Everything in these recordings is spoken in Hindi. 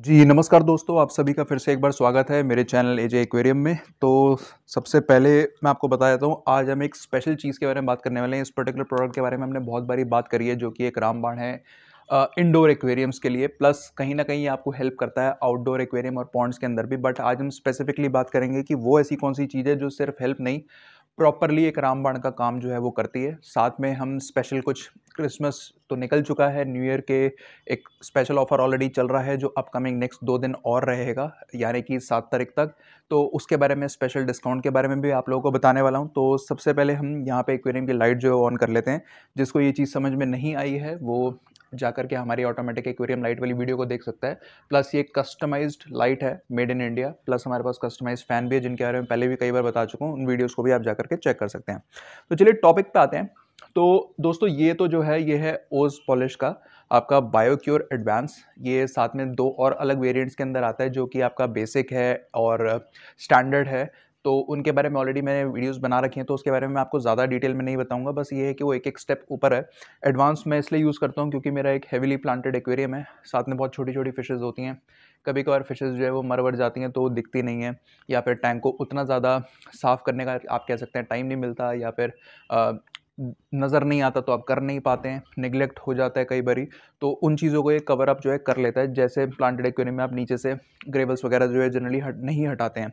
जी नमस्कार दोस्तों आप सभी का फिर से एक बार स्वागत है मेरे चैनल एजे एक्वेरियम में तो सबसे पहले मैं आपको बता देता हूँ आज हम एक स्पेशल चीज़ के बारे में बात करने वाले हैं इस पर्टिकुलर प्रोडक्ट के बारे में हमने बहुत बारी बात करी है जो कि एक रामबाण है इंडोर एक्वेरियम्स के लिए प्लस कहीं ना कहीं आपको हेल्प करता है आउटडोर एक्वेरियम और पॉन्ड्स के अंदर भी बट आज हम स्पेसिफिकली बात करेंगे कि वो ऐसी कौन सी चीज़ है जो सिर्फ हेल्प नहीं प्रॉपरली एक रामबाण का काम जो है वो करती है साथ में हम स्पेशल कुछ क्रिसमस तो निकल चुका है न्यू ईयर के एक स्पेशल ऑफ़र ऑलरेडी चल रहा है जो अपकमिंग नेक्स्ट दो दिन और रहेगा यानी कि सात तारीख तक तो उसके बारे में स्पेशल डिस्काउंट के बारे में भी आप लोगों को बताने वाला हूँ तो सबसे पहले हम यहाँ पे एक्वेरियम की लाइट जो है ऑन कर लेते हैं जिसको ये चीज़ समझ में नहीं आई है वो जा करके हमारी ऑटोमेटिक एक्वेरियम लाइट वाली वीडियो को देख सकता है प्लस ये कस्टमाइज्ड लाइट है मेड इन इंडिया प्लस हमारे पास कस्टमाइज्ड फैन भी है जिनके बारे में पहले भी कई बार बता चुका हूँ उन वीडियोज़ को भी आप जा करके चेक कर सकते हैं तो चलिए टॉपिक पर आते हैं तो दोस्तों ये तो जो है ये है ओज पॉलिश का आपका बायोक्योर एडवांस ये साथ में दो और अलग वेरिएंट्स के अंदर आता है जो कि आपका बेसिक है और स्टैंडर्ड है तो उनके बारे में ऑलरेडी मैंने वीडियोस बना रखी हैं तो उसके बारे में मैं आपको ज़्यादा डिटेल में नहीं बताऊंगा बस ये है कि वो एक एक स्टेप ऊपर है एडवांस मैं इसलिए यूज़ करता हूँ क्योंकि मेरा एक हेवीली प्लांटेड एक्वेरियम है साथ में बहुत छोटी छोटी फिशेज़ होती हैं कभी कभार फिशेज़ जो है वो मर वर जाती हैं तो दिखती नहीं है या फिर टैंक को उतना ज़्यादा साफ़ करने का आप कह सकते हैं टाइम नहीं मिलता या फिर नज़र नहीं आता तो आप कर नहीं पाते हैं निगलेक्ट हो जाता है कई बारी तो उन चीज़ों को ये कवर अप जो है कर लेता है जैसे प्लांटेड एक्वेरियम में आप नीचे से ग्रेवल्स वगैरह जो है जनरली हट नहीं हटाते हैं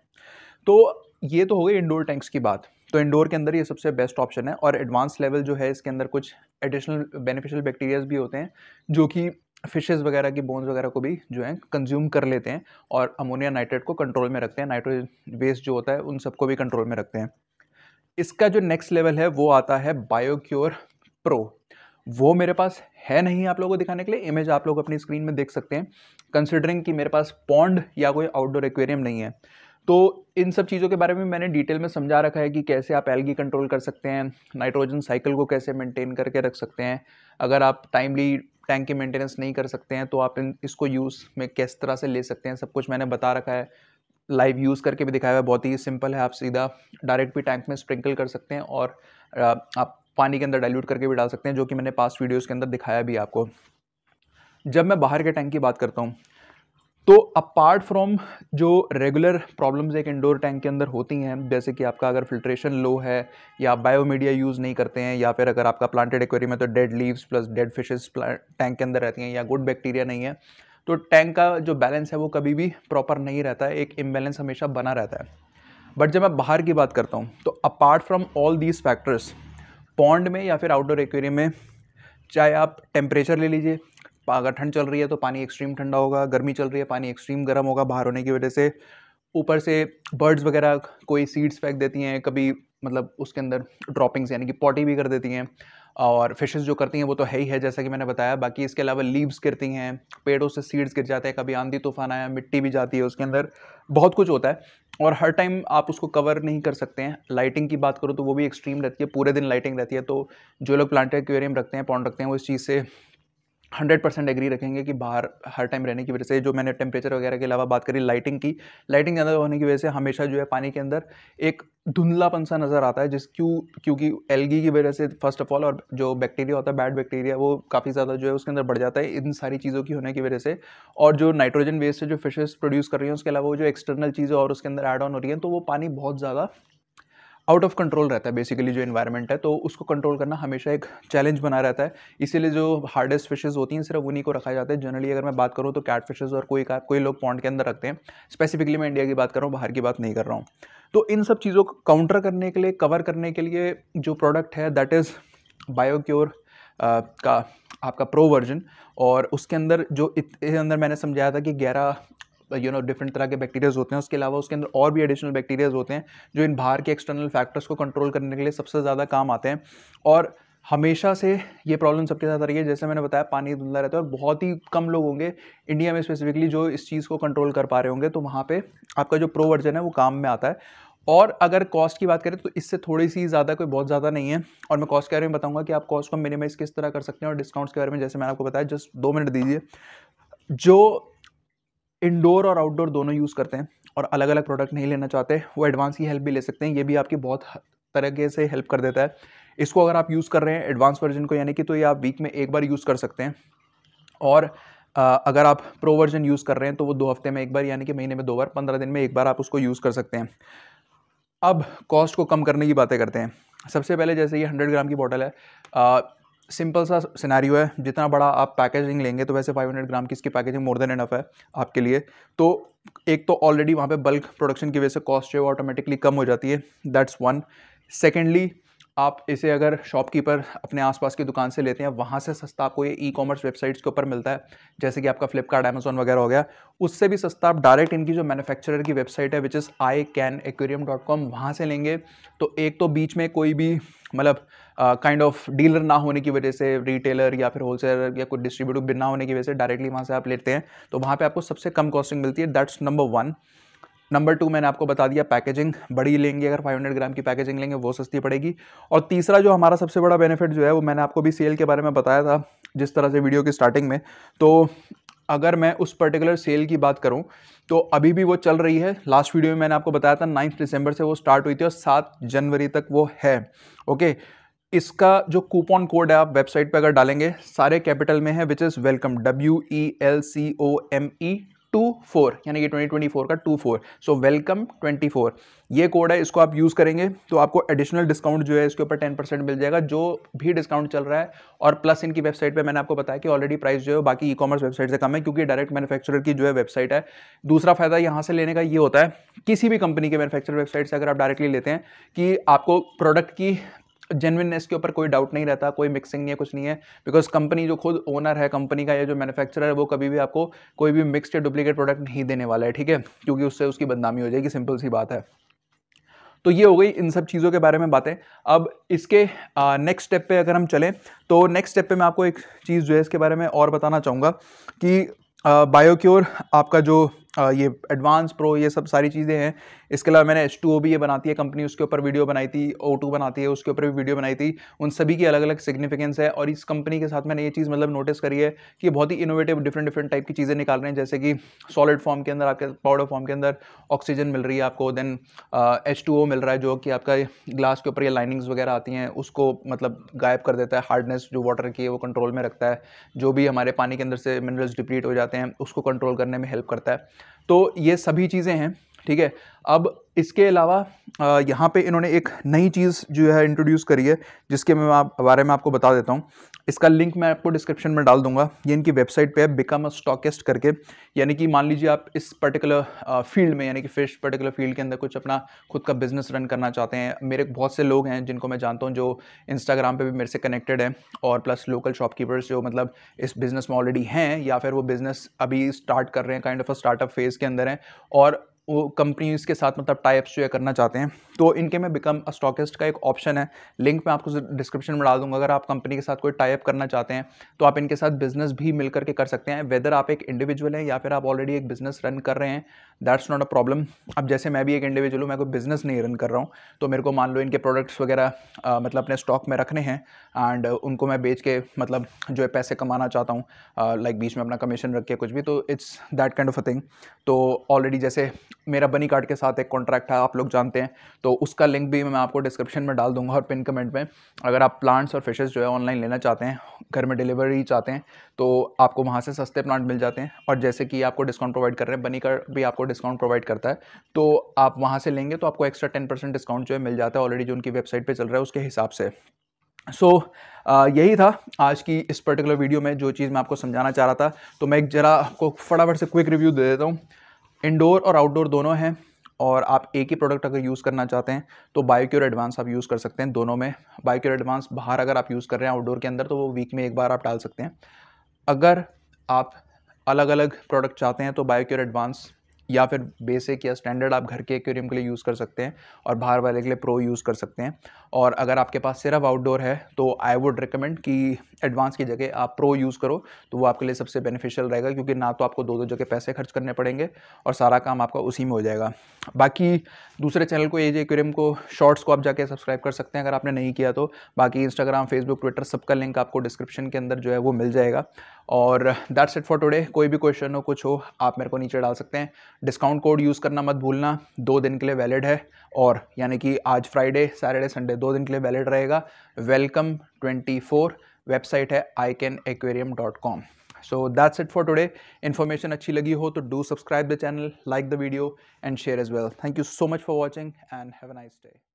तो ये तो हो गई इंडोर टैंक्स की बात तो इंडोर के अंदर ये सबसे बेस्ट ऑप्शन है और एडवांस लेवल जो है इसके अंदर कुछ एडिशनल बेनिफिशियल बैक्टीरियाज भी होते हैं जो कि फिशेज़ वगैरह की बोन्स वगैरह को भी जो है कंज्यूम कर लेते हैं और अमोनिया नाइट्रेट को कंट्रोल में रखते हैं नाइट्रोजन वेस्ट जो होता है उन सबको भी कंट्रोल में रखते हैं इसका जो नेक्स्ट लेवल है वो आता है बायोक्योर प्रो वो मेरे पास है नहीं आप लोगों को दिखाने के लिए इमेज आप लोग अपनी स्क्रीन में देख सकते हैं कंसिडरिंग कि मेरे पास पॉन्ड या कोई आउटडोर एक्वेरियम नहीं है तो इन सब चीज़ों के बारे में मैंने डिटेल में समझा रखा है कि कैसे आप एलगी कंट्रोल कर सकते हैं नाइट्रोजन साइकिल को कैसे मेंटेन करके रख सकते हैं अगर आप टाइमली टैंक की मेंटेनेंस नहीं कर सकते हैं तो आप इन इसको यूज़ में किस तरह से ले सकते हैं सब कुछ मैंने बता रखा है लाइव यूज़ करके भी दिखाया हुआ है बहुत ही सिंपल है आप सीधा डायरेक्ट भी टैंक में स्प्रिंकल कर सकते हैं और आप पानी के अंदर डाइल्यूट करके भी डाल सकते हैं जो कि मैंने पास्ट वीडियोज़ के अंदर दिखाया भी आपको जब मैं बाहर के टैंक की बात करता हूँ तो अपार्ट फ्रॉम जो रेगुलर प्रॉब्लम्स एक इंडोर टैंक के अंदर होती हैं जैसे कि आपका अगर फिल्ट्रेशन लो है या आप बायोमीडिया यूज़ नहीं करते हैं या फिर अगर आपका प्लांटेड एक्वेरी में तो dead leaves plus dead fishes tank के अंदर रहती हैं या गुड बैक्टीरिया नहीं है तो टैंक का जो बैलेंस है वो कभी भी प्रॉपर नहीं रहता है एक इम्बेलेंस हमेशा बना रहता है बट जब मैं बाहर की बात करता हूँ तो apart from all these factors pond में या फिर आउटडोर एक्वेरियम में चाहे आप टेम्परेचर ले लीजिए अगर ठंड चल रही है तो पानी एक्सट्रीम ठंडा होगा गर्मी चल रही है पानी एक्सट्रीम गर्म होगा बाहर होने की वजह से ऊपर से बर्ड्स वगैरह कोई सीड्स फेंक देती हैं कभी मतलब उसके अंदर ड्रॉपिंग्स यानी कि पॉटी भी कर देती हैं और फिशेस जो करती हैं वो तो है ही है जैसा कि मैंने बताया बाकी इसके अलावा लीव्स गिरती हैं पेड़ों से सीड्स गिर जाते हैं कभी आंधी तूफान आया मिट्टी भी जाती है उसके अंदर बहुत कुछ होता है और हर टाइम आप उसको कवर नहीं कर सकते हैं लाइटिंग की बात करो तो वो भी एक्सट्रीम रहती है पूरे दिन लाइटिंग रहती है तो जो लोग प्लांट एक्वेरियम रखते हैं पॉन्ड रखते हैं वो इस चीज़ से हंड्रेड परसेंट एग्री रखेंगे कि बाहर हर टाइम रहने की वजह से जो मैंने टेम्परेचर वगैरह के अलावा बात करी लाइटिंग की लाइटिंग ज़्यादा होने की वजह से हमेशा जो है पानी के अंदर एक धुंधलापन सा नज़र आता है जिस क्यों क्योंकि एलगी की वजह से फर्स्ट ऑफ ऑल और जो बैक्टीरिया होता है बैड बैक्टीरिया वो काफ़ी ज़्यादा जो है उसके अंदर बढ़ जाता है इन सारी चीज़ों की होने की वजह से और जो नाइट्रोजन वेस्ट से जो फिशेज़ प्रोड्यूस कर रही हैं उसके अलावा वो जो एक्सटर्नल चीज़ें और उसके अंदर एड ऑन हो रही हैं तो वो पानी बहुत ज़्यादा आउट ऑफ कंट्रोल रहता है बेसिकली जो इन्वायरमेंट है तो उसको कंट्रोल करना हमेशा एक चैलेंज बना रहता है इसीलिए जो हार्डेस्ट फिशेज़ होती हैं सिर्फ उन्हीं को रखा जाता है जनरली अगर मैं बात करूँ तो कैट फिशेज़ और कोई कोई लोग पॉन्ड के अंदर रखते हैं स्पेसिफिकली मैं इंडिया की बात कर रहा हूँ बाहर की बात नहीं कर रहा हूँ तो इन सब चीज़ों को काउंटर करने के लिए कवर करने के लिए जो प्रोडक्ट है दैट इज़ बायोक्योर का आपका प्रो वर्जन और उसके अंदर जो इस अंदर मैंने समझाया था कि ग्यारह यू नो डिफरेंट तरह के बैक्टीरियाज होते हैं उसके अलावा उसके अंदर और भी एडिशनल बैक्टीरियाज होते हैं जो इन बाहर के एक्सटर्नल फैक्टर्स को कंट्रोल करने के लिए सबसे ज़्यादा काम आते हैं और हमेशा से ये प्रॉब्लम सबके साथ आ रही है जैसे मैंने बताया पानी धुंधला रहता है और बहुत ही कम लोग होंगे इंडिया में स्पेसिफिकली जो इस चीज़ को कंट्रोल कर पा रहे होंगे तो वहाँ पे आपका जो प्रो वर्जन है वो काम में आता है और अगर कॉस्ट की बात करें तो इससे थोड़ी सी ज़्यादा कोई बहुत ज़्यादा नहीं है और मैं कॉस्ट के बारे में बताऊँगा कि आप कॉस्ट को मिनिमाइज़ किस तरह कर सकते हैं और डिस्काउंट्स के बारे में जैसे मैंने आपको बताया जस्ट दो मिनट दीजिए जो इंडोर और आउटडोर दोनों यूज़ करते हैं और अलग अलग प्रोडक्ट नहीं लेना चाहते वो एडवांस की हेल्प भी ले सकते हैं ये भी आपकी बहुत तरीके से हेल्प कर देता है इसको अगर आप यूज़ कर रहे हैं एडवांस वर्जन को यानी कि तो ये आप वीक में एक बार यूज़ कर सकते हैं और अगर आप प्रो वर्जन यूज़ कर रहे हैं तो वो दो हफ्ते में एक बार यानी कि महीने में दो बार पंद्रह दिन में एक बार आप उसको यूज़ कर सकते हैं अब कॉस्ट को कम करने की बातें करते हैं सबसे पहले जैसे ये हंड्रेड ग्राम की बॉटल है सिंपल सा सिनेरियो है जितना बड़ा आप पैकेजिंग लेंगे तो वैसे 500 ग्राम की इसकी पैकेजिंग मोर देन एनफ है आपके लिए तो एक तो ऑलरेडी वहाँ पे बल्क प्रोडक्शन की वजह से कॉस्ट जो है ऑटोमेटिकली कम हो जाती है दैट्स वन सेकेंडली आप इसे अगर शॉपकीपर अपने आसपास की दुकान से लेते हैं वहाँ से सस्ता आपको ये ई कॉमर्स वेबसाइट्स के ऊपर मिलता है जैसे कि आपका फ्लिपकार्ट अमेजोन वगैरह हो गया उससे भी सस्ता आप डायरेक्ट इनकी जो मैन्युफैक्चरर की वेबसाइट है which is I can aquarium dot com वहाँ से लेंगे तो एक तो बीच में कोई भी मतलब काइंड ऑफ डीलर ना होने की वजह से रिटेलर या फिर होलसेलर या कोई डिस्ट्रीब्यूटर बिना होने की वजह से डायरेक्टली वहाँ से आप लेते हैं तो वहाँ पर आपको सबसे कम कॉस्टिंग मिलती है that's number one number two मैंने आपको बता दिया पैकेजिंग बड़ी लेंगे अगर 500 ग्राम की पैकेजिंग लेंगे वो सस्ती पड़ेगी और तीसरा जो हमारा सबसे बड़ा बेनिफिट जो है वो मैंने आपको भी सेल के बारे में बताया था जिस तरह से वीडियो की स्टार्टिंग में तो अगर मैं उस पर्टिकुलर सेल की बात करूं तो अभी भी वो चल रही है लास्ट वीडियो में मैंने आपको बताया था नाइन्थ दिसंबर से वो स्टार्ट हुई थी और सात जनवरी तक वो है ओके इसका जो कूपन कोड है आप वेबसाइट पे अगर डालेंगे सारे कैपिटल में है which is welcome W E L C O M E two four यानी कि ट्वेंटी ट्वेंटी फोर का two four so welcome twenty four ये कोड है इसको आप यूज़ करेंगे तो आपको एडिशनल डिस्काउंट जो है इसके ऊपर टेन परसेंट मिल जाएगा जो भी डिस्काउंट चल रहा है और प्लस इनकी वेबसाइट पे मैंने आपको बताया कि ऑलरेडी प्राइस जो है बाकी ई कॉमर्स वेबसाइट से कम है क्योंकि डायरेक्ट मैन्युफैक्चरर की जो है वेबसाइट है दूसरा फायदा यहाँ से लेने का ये होता है किसी भी कंपनी के मैनुफेक्चर वेबसाइट से अगर आप डायरेक्टली लेते हैं कि आपको प्रोडक्ट की जेनविननेस के ऊपर कोई डाउट नहीं रहता कोई मिक्सिंग नहीं है कुछ नहीं है बिकॉज कंपनी जो खुद ओनर है कंपनी का या जो मैन्युफैक्चरर है वो कभी भी आपको कोई भी मिक्स या डुप्लीकेट प्रोडक्ट नहीं देने वाला है ठीक है क्योंकि उससे उसकी बदनामी हो जाएगी सिंपल सी बात है तो ये हो गई इन सब चीज़ों के बारे में बातें अब इसके नेक्स्ट स्टेप पे अगर हम चलें तो नेक्स्ट स्टेप पे मैं आपको एक चीज़ जो है इसके बारे में और बताना चाहूँगा कि बायोक्योर आपका जो ये एडवांस प्रो ये सब सारी चीज़ें हैं इसके अलावा मैंने एच टू ओ भी ये बनाती है कंपनी उसके ऊपर वीडियो बनाई थी ओ टू बनाती है उसके ऊपर भी वीडियो बनाई थी उन सभी की अलग अलग सिग्निफिकेंस है और इस कंपनी के साथ मैंने ये चीज़ मतलब नोटिस करी है कि बहुत ही इनोवेटिव डिफरेंट डिफरेंट टाइप की चीज़ें निकाल रहे हैं जैसे कि सॉलिड फॉर्म के अंदर आपके पाउडर फॉर्म के अंदर ऑक्सीजन मिल रही है आपको देन एच टू ओ मिल रहा है जो कि आपका ग्लास के ऊपर ये लाइनिंग्स वगैरह आती हैं उसको मतलब गायब कर देता है हार्डनेस जो वाटर की है वो कंट्रोल में रखता है जो भी हमारे पानी के अंदर से मिनरल्स डिप्लीट हो जाते हैं उसको कंट्रोल करने में हेल्प करता है तो ये सभी चीज़ें हैं ठीक है अब इसके अलावा यहाँ पे इन्होंने एक नई चीज़ जो है इंट्रोड्यूस करी है जिसके मैं आप बारे में आपको बता देता हूँ इसका लिंक मैं आपको डिस्क्रिप्शन में डाल दूंगा ये इनकी वेबसाइट पे है बिकम अ स्टॉकिस्ट करके यानी कि मान लीजिए आप इस पर्टिकुलर फील्ड में यानी कि फिश पर्टिकुलर फील्ड के अंदर कुछ अपना खुद का बिजनेस रन करना चाहते हैं मेरे बहुत से लोग हैं जिनको मैं जानता हूँ जो इंस्टाग्राम पर भी मेरे से कनेक्टेड हैं और प्लस लोकल शॉपकीपर्स जो मतलब इस बिज़नेस में ऑलरेडी हैं या फिर वो बिज़नेस अभी स्टार्ट कर रहे हैं kind of a startup phase के अंदर हैं और वो कंपनीज़ के साथ मतलब टाइप्स जो है करना चाहते हैं तो इनके में बिकम स्टॉकिस्ट का एक ऑप्शन है लिंक मैं आपको डिस्क्रिप्शन में डाल दूंगा अगर आप कंपनी के साथ कोई टाइप करना चाहते हैं तो आप इनके साथ बिजनेस भी मिल करके कर सकते हैं वेदर आप एक इंडिविजुअल हैं या फिर आप ऑलरेडी एक बिज़नेस रन कर रहे हैं दैट्स नॉट अ प्रॉब्लम अब जैसे मैं भी एक इंडिविजुअल हूँ मैं कोई बिज़नेस नहीं रन कर रहा हूँ तो मेरे को मान लो इनके प्रोडक्ट्स वगैरह मतलब अपने स्टॉक में रखने हैं एंड उनको मैं बेच के मतलब जो है पैसे कमाना चाहता हूँ लाइक बीच में अपना कमीशन रख के कुछ भी तो it's that kind of a thing तो ऑलरेडी जैसे मेरा बनी कार्ड के साथ एक कॉन्ट्रैक्ट है आप लोग जानते हैं तो उसका लिंक भी मैं आपको डिस्क्रिप्शन में डाल दूंगा और पिन कमेंट में अगर आप प्लांट्स और फिशेज़ जो है ऑनलाइन लेना चाहते हैं घर में डिलीवरी चाहते हैं तो आपको वहाँ से सस्ते प्लांट मिल जाते हैं और जैसे कि आपको डिस्काउंट प्रोवाइड कर रहे हैं बनी कार्ड भी आपको डिस्काउंट प्रोवाइड करता है तो आप वहाँ से लेंगे तो आपको एक्स्ट्रा टेन परसेंट डिस्काउंट जो है मिल जाता है ऑलरेडी जो उनकी वेबसाइट पर चल रहा है उसके हिसाब से सो so, uh, यही था आज की इस पर्टिकुलर वीडियो में जो चीज़ मैं आपको समझाना चाह रहा था तो मैं एक ज़रा आपको फटाफट से क्विक रिव्यू दे देता हूँ इंडोर और आउटडोर दोनों हैं और आप एक ही प्रोडक्ट अगर यूज़ करना चाहते हैं तो बायोक्योर एडवांस आप यूज़ कर सकते हैं दोनों में बायोक्योर एडवांस बाहर अगर आप यूज़ कर रहे हैं आउटडोर के अंदर तो वो वीक में एक बार आप डाल सकते हैं अगर आप अलग अलग प्रोडक्ट चाहते हैं तो बायोक्योर एडवांस या फिर बेसिक या स्टैंडर्ड आप घर के एक्वेरियम के लिए यूज़ कर सकते हैं और बाहर वाले के लिए प्रो यूज़ कर सकते हैं और अगर आपके पास सिर्फ आउटडोर है तो आई वुड रिकमेंड कि एडवांस की जगह आप प्रो यूज़ करो तो वो आपके लिए सबसे बेनिफिशियल रहेगा क्योंकि ना तो आपको दो दो जगह पैसे खर्च करने पड़ेंगे और सारा काम आपका उसी में हो जाएगा बाकी दूसरे चैनल को एज एक्वेरियम को शॉर्ट्स को आप जाके सब्सक्राइब कर सकते हैं अगर आपने नहीं किया तो बाकी इंस्टाग्राम फेसबुक ट्विटर सबका लिंक आपको डिस्क्रिप्शन के अंदर जो है वो मिल जाएगा और दैट्स इट फॉर टुडे कोई भी क्वेश्चन हो कुछ हो आप मेरे को नीचे डाल सकते हैं डिस्काउंट कोड यूज़ करना मत भूलना दो दिन के लिए वैलिड है और यानी कि आज फ्राइडे सैटरडे संडे दो दिन के लिए वैलिड रहेगा वेलकम ट्वेंटी फोर वेबसाइट है I can aquarium dot com so that's it for today information अच्छी लगी हो तो do subscribe the channel like the video and share as well thank you so much for watching and have a nice day